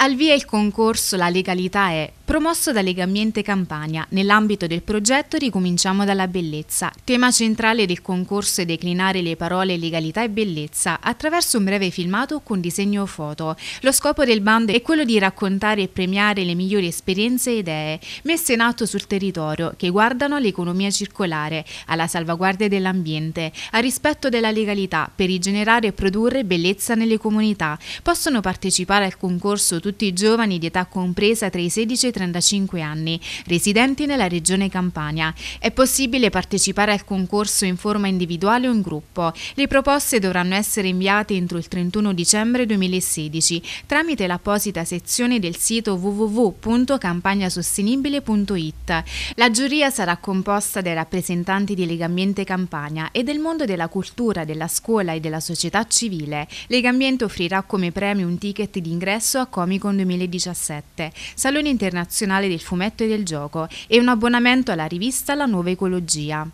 Al via il concorso La legalità è, promosso da Lega Ambiente Campania, nell'ambito del progetto Ricominciamo dalla bellezza. Tema centrale del concorso è declinare le parole legalità e bellezza attraverso un breve filmato con disegno foto. Lo scopo del bando è quello di raccontare e premiare le migliori esperienze e idee messe in atto sul territorio che guardano all'economia circolare, alla salvaguardia dell'ambiente, al rispetto della legalità per rigenerare e produrre bellezza nelle comunità. Possono partecipare al concorso tutti tutti giovani di età compresa tra i 16 e i 35 anni, residenti nella regione Campania. È possibile partecipare al concorso in forma individuale o in gruppo. Le proposte dovranno essere inviate entro il 31 dicembre 2016 tramite l'apposita sezione del sito www.campagnasostenibile.it. La giuria sarà composta dai rappresentanti di Legambiente Campania e del mondo della cultura, della scuola e della società civile. Legambiente offrirà come premio un ticket d'ingresso a Comic Comic Con 2017, Salone Internazionale del Fumetto e del Gioco e un abbonamento alla rivista La Nuova Ecologia.